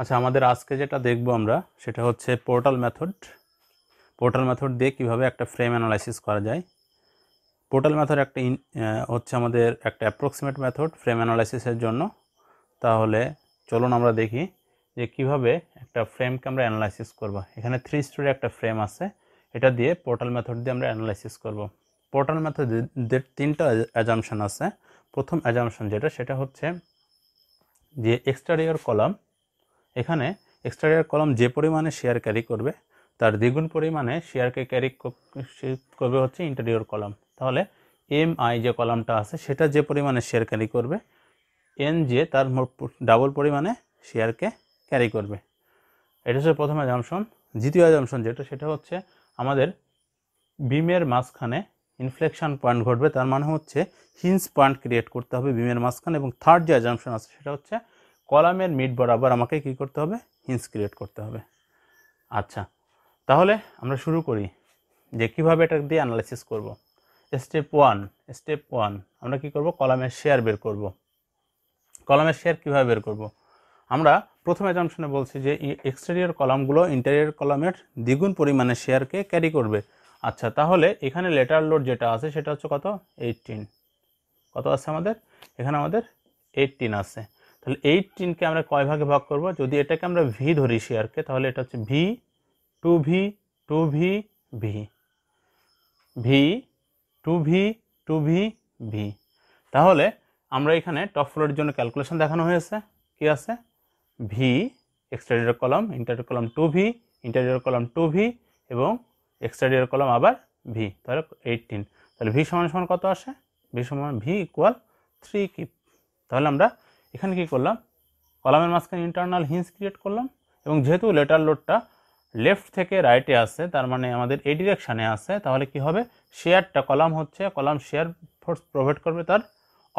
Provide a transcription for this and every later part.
আচ্ছা আমাদের আজকে যেটা দেখব আমরা সেটা হচ্ছে পোর্টাল মেথড পোর্টাল মেথড দিয়ে কিভাবে একটা ফ্রেম অ্যানালাইসিস করা যায় পোর্টাল মেথড একটা হচ্ছে আমাদের একটা অ্যাপ্রক্সিমেট মেথড ফ্রেম অ্যানালাইসিসের জন্য তাহলে চলুন আমরা দেখি যে কিভাবে একটা ফ্রেমকে আমরা অ্যানালাইসিস করব এখানে থ্রি স্টোরি একটা ফ্রেম আছে এটা দিয়ে পোর্টাল মেথড দিয়ে আমরা অ্যানালাইসিস করব পোর্টাল মেথড তিনটা অ্যাজামশন আছে প্রথম অ্যাজামশন যেটা সেটা হচ্ছে যে এক্সটারিয়র কলাম এখানে এক্সট্রাডিয়ার কলম যে পরিমাণে শেয়ার ক্যারি করবে তার দ্বিগুণ পরিমাণে শেয়ারকে ক্যারি করবে হচ্ছে ইন্টারিয়র কলম তাহলে এম আই যে কলমটা আছে সেটা যে পরিমাণে শেয়ার ক্যারি করবে এন যে তার ডাবল পরিমাণে শেয়ারকে ক্যারি করবে এটা হচ্ছে প্রথম অ্যাজামশন দ্বিতীয় অ্যাজামশন যেটা সেটা হচ্ছে আমাদের বিমের মাঝখানে ইনফ্লেকশন পয়েন্ট ঘটবে তার মানে হচ্ছে হিন্স পয়েন্ট ক্রিয়েট করতে হবে বিমের মাঝখানে এবং থার্ড যে অ্যাজামশন আছে সেটা হচ্ছে কলামের মিড বরাবর আমাকে কি করতে হবে হিন্স ক্রিয়েট করতে হবে আচ্ছা তাহলে আমরা শুরু করি যে কিভাবে এটা দিয়ে অ্যানালাইসিস করব। স্টেপ ওয়ান স্টেপ ওয়ান আমরা কি করব কলামের শেয়ার বের করব। কলামের শেয়ার কিভাবে বের করব। আমরা প্রথমে অ্যাজামশনে বলছি যে এক্সটেরিয়র কলামগুলো ইন্টেরিয়র কলামের দ্বিগুণ পরিমাণে শেয়ারকে ক্যারি করবে আচ্ছা তাহলে এখানে লেটার লোড যেটা আছে সেটা হচ্ছে কত এইটিন কত আছে আমাদের এখানে আমাদের এইটিন আছে তাহলে এইটিনকে আমরা কয় ভাগে ভাগ করব যদি এটাকে আমরা ভি ধরি শেয়ারকে তাহলে এটা হচ্ছে V two V two V V V two V two V V তাহলে আমরা এখানে টপ ফ্লোরের জন্য ক্যালকুলেশন দেখানো হয়েছে কি আছে V exterior column interior column two V interior column two V এবং এক্সটেরিয়র কলম আবার ভি তাহলে এইটিন তাহলে ভি সমান সমান কত আসে ভি সমান ভি ইকুয়াল থ্রি কি তাহলে আমরা এখানে কি করলাম কলামের মাঝখানে ইন্টারনাল হিন্স ক্রিয়েট করলাম এবং যেহেতু লেটার লোডটা লেফট থেকে রাইটে আসে তার মানে আমাদের এই ডিরেকশানে আসে তাহলে কি হবে শেয়ারটা কলাম হচ্ছে কলাম শেয়ার ফোর্স প্রোভাইড করবে তার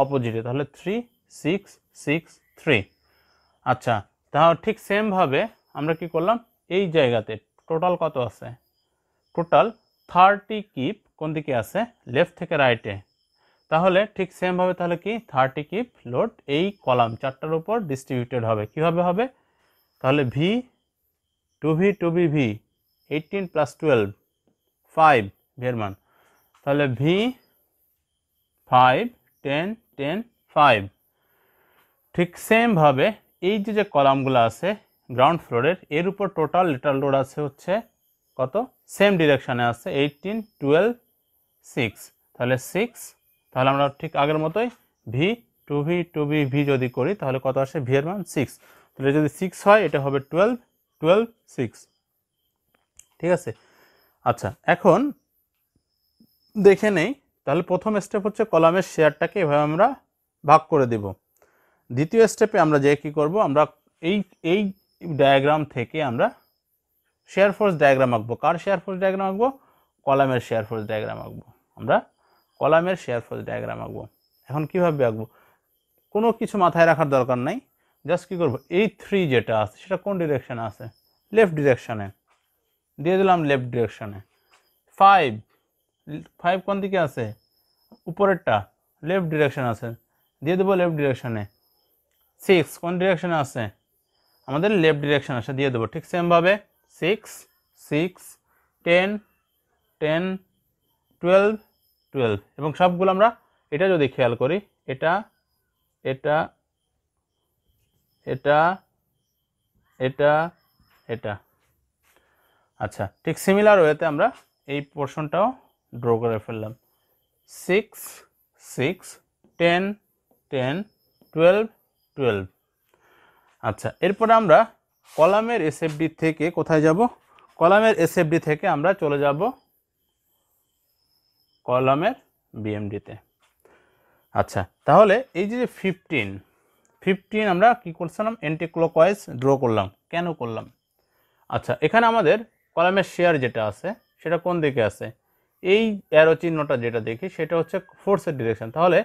অপোজিটে তাহলে থ্রি সিক্স সিক্স থ্রি আচ্ছা তাহলে ঠিক সেমভাবে আমরা কি করলাম এই জায়গাতে টোটাল কত আছে টোটাল থার্টি কিপ কোন দিকে আছে লেফট থেকে রাইটে তাহলে ঠিক সেমভাবে তাহলে কি থার্টি কিপ লোড এই কলাম চারটার উপর ডিস্ট্রিবিউটেড হবে কীভাবে হবে তাহলে V two V two V V eighteen plus twelve five ভের মান তাহলে V five ten ten five ঠিক সেমভাবে এই যে যে কলামগুলো আছে গ্রাউন্ড ফ্লোরের এর উপর টোটাল লিটার লোড আছে হচ্ছে কত সেম ডিরেকশানে আছে এইটিন টুয়েলভ সিক্স তাহলে সিক্স তাহলে আমরা ঠিক আগের মতোই V two V two V V যদি করি তাহলে কত আসে ভি এর মান সিক্স তাহলে যদি সিক্স হয় এটা হবে টুয়েলভ টুয়েলভ সিক্স ঠিক আছে আচ্ছা এখন দেখে নেই তাহলে প্রথম স্টেপ হচ্ছে কলামের শেয়ারটাকে এভাবে আমরা ভাগ করে দেব দ্বিতীয় স্টেপে আমরা যে কি করব আমরা এই এই ডায়াগ্রাম থেকে আমরা শেয়ার ফোর্স ডায়াগ্রাম আঁকবো কার শেয়ার ফোর্স ডায়াগ্রাম আঁকবো কলামের শেয়ার ফোর্স ডায়াগ্রাম আঁকবো আমরা কলামের শেয়ার ফোর্স ডায়াগ্রাম আঁকবো এখন কীভাবে আঁকবো কোনো কিছু মাথায় রাখার দরকার নাই জাস্ট কী করবো এই থ্রি যেটা আছে সেটা কোন ডিরেকশানে আছে লেফট ডিরেকশানে দিয়ে দিলাম লেফট ডিরেকশানে ফাইভ ফাইভ কোন দিকে আছে উপরেরটা লেফট ডিরেকশান আছে দিয়ে দেবো লেফট ডিরেকশানে সিক্স কোন ডিরেকশানে আছে আমাদের লেফট ডিরেকশান আছে দিয়ে দেবো ঠিক সেমভাবে six six ten ten twelve twelve এবং সবগুলো আমরা এটা যদি খেয়াল করি এটা এটা এটা এটা এটা আচ্ছা ঠিক সিমিলার ওয়েতে আমরা এই পোর্শনটাও ড্র করে ফেললাম six six ten ten twelve twelve আচ্ছা এরপরে আমরা কলামের এসএফডি থেকে কোথায় যাব কলামের এসএফডি থেকে আমরা চলে যাব কলামের বিএমডিতে আচ্ছা তাহলে এই যে ফিফটিন ফিফটিন আমরা কী করছিলাম অ্যান্টিক্লকওয়াইজ ড্র করলাম কেন করলাম আচ্ছা এখানে আমাদের কলামের শেয়ার যেটা আছে সেটা কোন দিকে আছে এই অ্যারো চিহ্নটা যেটা দেখি সেটা হচ্ছে ফোর্সের ডিরেকশন তাহলে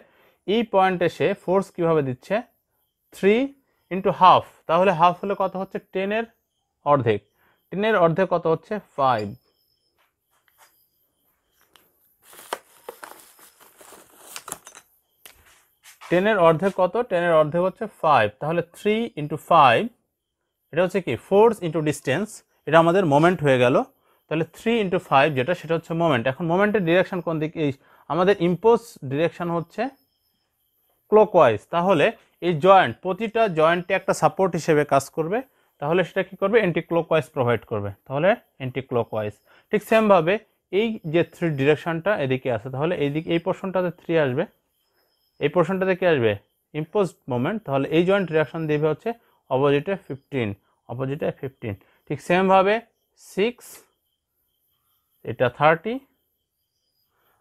এই পয়েন্টে সে ফোর্স কিভাবে দিচ্ছে থ্রি ইন্টু হাফ তাহলে হাফ হলে কত হচ্ছে টেনের অর্ধেক টেনের অর্ধেক কত হচ্ছে ফাইভ টেনের অর্ধেক কত টেনের অর্ধেক হচ্ছে ফাইভ তাহলে থ্রি ইন্টু ফাইভ এটা হচ্ছে কি ফোর্স ইন্টু ডিস্টেন্স এটা আমাদের মোমেন্ট হয়ে গেল তাহলে থ্রি ইন্টু ফাইভ যেটা সেটা হচ্ছে মোমেন্ট এখন মোমেন্টের ডিরেকশন কোন দিকে এই আমাদের ইম্পোজ ডিরেকশান হচ্ছে ক্লকওয়াইজ তাহলে এই জয়েন্ট প্রতিটা জয়েন্টে একটা সাপোর্ট হিসেবে কাজ করবে তাহলে সেটা কি করবে অ্যান্টি ক্লকওয়াইজ প্রোভাইড করবে তাহলে অ্যান্টি ক্লকওয়াইজ ঠিক সেমভাবে এই যে থ্রি ডিরেকশানটা এদিকে আছে তাহলে এইদিকে এই পোর্শনটাতে থ্রি আসবে এই পোর্শনটাতে কী আসবে ইম্পোজ মোমেন্ট তাহলে এই জয়েন্ট রিয়াকশন দেবে হচ্ছে অপোজিটে ফিফটিন অপোজিটে ফিফটিন ঠিক সেমভাবে সিক্স এটা থার্টি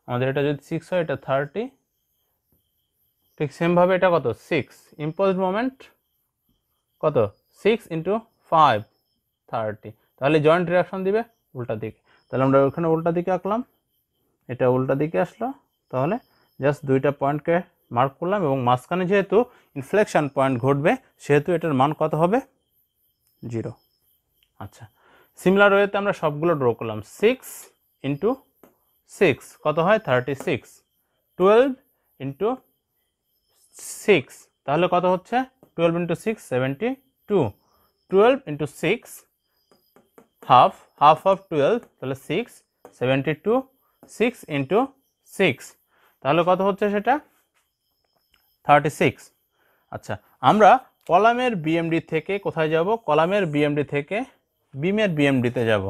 আমাদের এটা যদি সিক্স হয় এটা থার্টি ঠিক সেমভাবে এটা কত সিক্স ইম্পোজ মোমেন্ট কত সিক্স ইন্টু ফাইভ থার্টি তাহলে জয়েন্ট রিয়াকশন দিবে উল্টা দিকে তাহলে আমরা ওখানে উল্টা দিকে আঁকলাম এটা উল্টা দিকে আসলো তাহলে জাস্ট দুইটা পয়েন্টকে মার্ক করলাম এবং মাঝখানে যেহেতু ইনফ্লেকশান পয়েন্ট ঘটবে সেহেতু এটার মান কত হবে জিরো আচ্ছা সিমিলার ওয়েতে আমরা সবগুলো ড্র করলাম সিক্স ইন্টু সিক্স কত হয় thirty six twelve into six তাহলে কত হচ্ছে twelve into six seventy two twelve into six half half of twelve তাহলে six seventy two six into six তাহলে কত হচ্ছে সেটা থার্টি সিক্স আচ্ছা আমরা কলামের বিএমডি থেকে কোথায় যাব কলামের বিএমডি থেকে বিমের বিএমডিতে যাব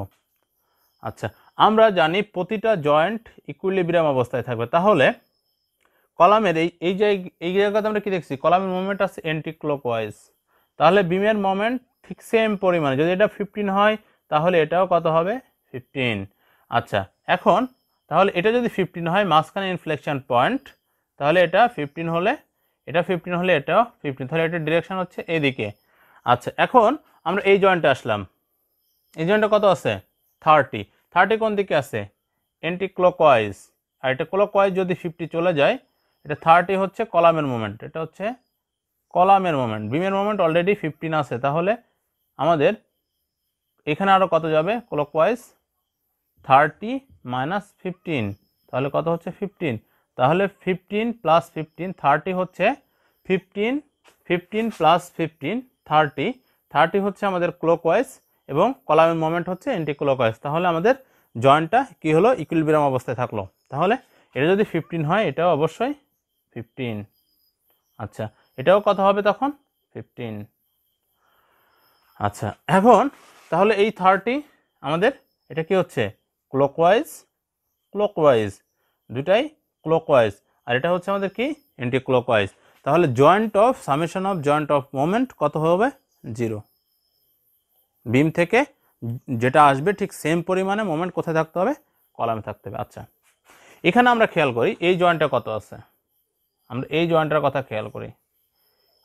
আচ্ছা আমরা জানি প্রতিটা জয়েন্ট ইকুইলিব্রিয়াম অবস্থায় থাকবে তাহলে কলামের এই এই যে এই জায়গাতে আমরা কি দেখছি কলামের মোমেন্ট আছে অ্যান্টি ক্লকওয়াইজ তাহলে বিমের মোমেন্ট ঠিক সেম পরিমাণে যদি এটা ফিফটিন হয় তাহলে এটাও কত হবে ফিফটিন আচ্ছা এখন তাহলে এটা যদি ফিফটিন হয় মাঝখানে ইনফ্লেকশন পয়েন্ট তাহলে এটা ফিফটিন হলে এটা ফিফটিন হলে এটা ফিফটিন তাহলে এটা ডিরেকশন হচ্ছে এদিকে আচ্ছা এখন আমরা এই জয়েন্টে আসলাম এই জয়েন্টটা কত আছে থার্টি থার্টি কোন দিকে আছে এন্টি ওয়াইজ আর এটা ওয়াইজ যদি ফিফটি চলে যায় এটা থার্টি হচ্ছে কলামের মোমেন্ট এটা হচ্ছে কলামের মোমেন্ট বিমের মোমেন্ট অলরেডি ফিফটিন আছে তাহলে আমাদের এখানে আরও কত যাবে ওয়াইজ থার্টি মাইনাস ফিফটিন তাহলে কত হচ্ছে ফিফটিন তাহলে ফিফটিন প্লাস ফিফটিন থার্টি হচ্ছে fifteen fifteen plus fifteen thirty thirty হচ্ছে আমাদের ওয়াইজ এবং কলামের মোমেন্ট হচ্ছে ক্লোক ওয়াইজ তাহলে আমাদের জয়েন্টটা কি হলো ইকুইলবিরাম অবস্থায় থাকলো তাহলে এটা যদি ফিফটিন হয় এটাও অবশ্যই ফিফটিন আচ্ছা এটাও কত হবে তখন ফিফটিন আচ্ছা এখন তাহলে এই থার্টি আমাদের এটা কি হচ্ছে ক্লোক ওয়াইজ দুটাই ক্লোকওয়াইজ আর এটা হচ্ছে আমাদের কি অ্যান্টি ক্লোকওয়াইজ তাহলে joint of summation of joint of moment কত হবে জিরো বিম থেকে যেটা আসবে ঠিক সেম পরিমাণে মোমেন্ট কোথায় থাকতে হবে কলামে থাকতে হবে আচ্ছা এখানে আমরা খেয়াল করি এই জয়েন্টটা কত আছে আমরা এই জয়েন্টটার কথা খেয়াল করি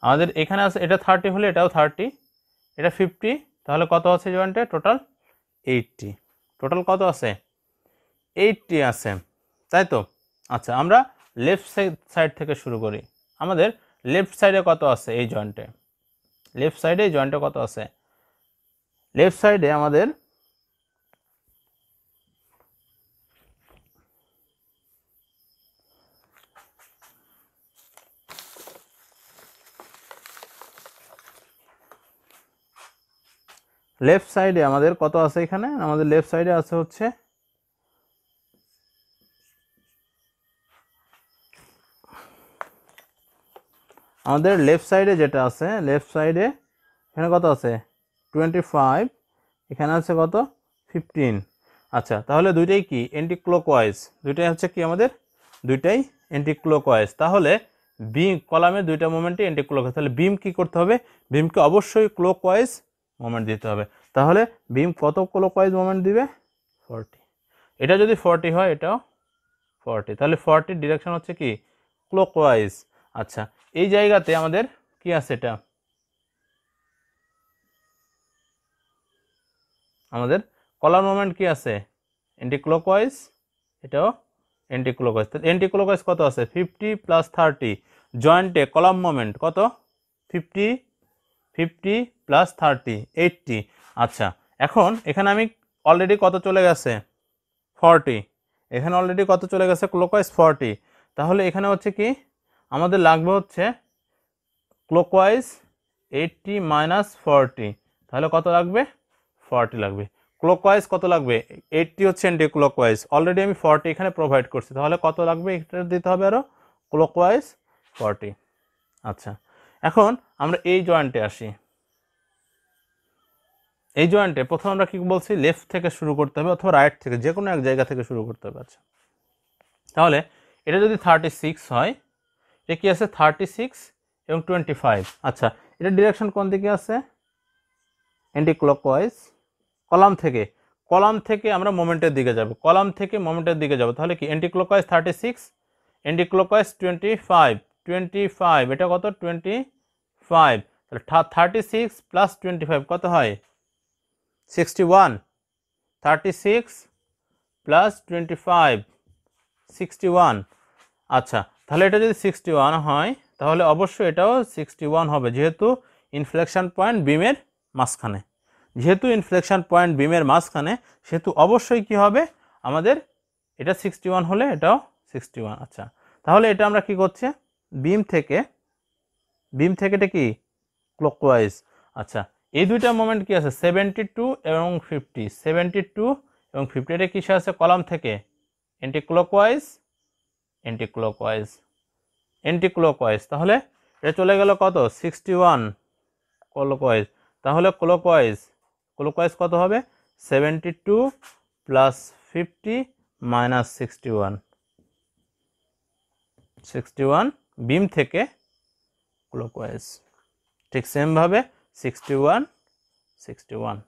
আমাদের এখানে আছে এটা থার্টি হলে এটাও থার্টি এটা ফিফটি তাহলে কত আছে জয়েন্টে টোটাল এইটটি টোটাল কত আছে এইটটি আছে তাই তো আচ্ছা আমরা লেফট সাইড থেকে শুরু করি আমাদের লেফট সাইডে কত আছে এই জয়েন্টে লেফট সাইডে এই জয়েন্টে কত আছে লেফট সাইডে আমাদের লেফট সাইডে আমাদের কত আছে এখানে আমাদের লেফট সাইডে আছে হচ্ছে আমাদের লেফট সাইডে যেটা আছে লেফট সাইডে এখানে কত আছে টোয়েন্টি ফাইভ এখানে আছে কত ফিফটিন আচ্ছা তাহলে দুইটাই কি এন্টি ক্লোক ওয়াইজ দুইটাই হচ্ছে কি আমাদের দুইটাই এন্টি ক্লোক ওয়াইজ তাহলে বিম কলামে দুইটা মোমেন্টই অ্যান্টি ক্লকওয়াইজ তাহলে বিম কি করতে হবে বিমকে অবশ্যই ক্লোক ওয়াইজ মোমেন্ট দিতে হবে তাহলে বিম কত ক্লোক ওয়াইজ মোমেন্ট দিবে ফর্টি এটা যদি ফর্টি হয় এটাও ফর্টি তাহলে ফর্টির ডিরেকশন হচ্ছে কি ওয়াইজ আচ্ছা এই জায়গাতে আমাদের কি আছে এটা আমাদের কলার মোমেন্ট কি আছে অ্যান্টি ক্লকওয়াইজ এটাও অ্যান্টি ক্লকওয়াইজ অ্যান্টি ক্লকওয়াইজ কত আছে ফিফটি প্লাস থার্টি জয়েন্টে কলাম মোমেন্ট কত fifty fifty plus thirty eighty আচ্ছা এখন এখানে আমি অলরেডি কত চলে গেছে ফর্টি এখানে অলরেডি কত চলে গেছে ক্লোকোয়াইজ ফর্টি তাহলে এখানে হচ্ছে কি আমাদের লাগবে হচ্ছে ক্লোকওয়াইজ এইটটি মাইনাস ফর্টি তাহলে কত লাগবে ফর্টি লাগবে ক্লোকওয়াইজ কত লাগবে এইটটি হচ্ছে এন্টি ক্লোকওয়াইজ অলরেডি আমি ফর্টি এখানে প্রোভাইড করছি তাহলে কত লাগবে এটা দিতে হবে আরও ক্লোকওয়াইজ ফর্টি আচ্ছা এখন আমরা এই জয়েন্টে আসি এই জয়েন্টে প্রথম আমরা কী বলছি লেফট থেকে শুরু করতে হবে অথবা রাইট থেকে যে কোনো এক জায়গা থেকে শুরু করতে হবে আচ্ছা তাহলে এটা যদি থার্টি সিক্স হয় এটা কি আছে থার্টি সিক্স এবং টোয়েন্টি ফাইভ আচ্ছা এটা ডিরেকশন কোন দিকে আছে অ্যান্টি ক্লকওয়াইজ কলাম থেকে কলাম থেকে আমরা মোমেন্টের দিকে যাব কলাম থেকে মোমেন্টের দিকে যাব তাহলে কি anti wise thirty six anti wise twenty five twenty five এটা কত টোয়েন্টি ফাইভ তাহলে thirty six plus twenty five কত হয় sixty one thirty six plus twenty five sixty one আচ্ছা তাহলে এটা যদি সিক্সটি ওয়ান হয় তাহলে অবশ্যই এটাও সিক্সটি ওয়ান হবে যেহেতু ইনফ্লেকশান পয়েন্ট বিমের মাঝখানে যেহেতু ইনফ্লেকশান পয়েন্ট বিমের মাঝখানে সেহেতু অবশ্যই কি হবে আমাদের এটা সিক্সটি ওয়ান হলে এটাও সিক্সটি ওয়ান আচ্ছা তাহলে এটা আমরা কি করছি বিম থেকে বিম থেকে এটা কি ক্লকওয়াইজ আচ্ছা এই দুইটা মোমেন্ট কি আছে সেভেন্টি টু এবং ফিফটি সেভেন্টি টু এবং ফিফটি এটা কিসে আছে কলাম থেকে anti clockwise anti clockwise anti clockwise তাহলে এটা চলে গেল কত সিক্সটি ওয়ান ক্লকওয়াইজ তাহলে ক্লকওয়াইজ ক্লকওয়াইজ কত হবে seventy two plus fifty minus sixty one sixty one beam থেকে ক্লকওয়াইজ ঠিক সেমভাবে সিক্সটি ওয়ান সিক্সটি ওয়ান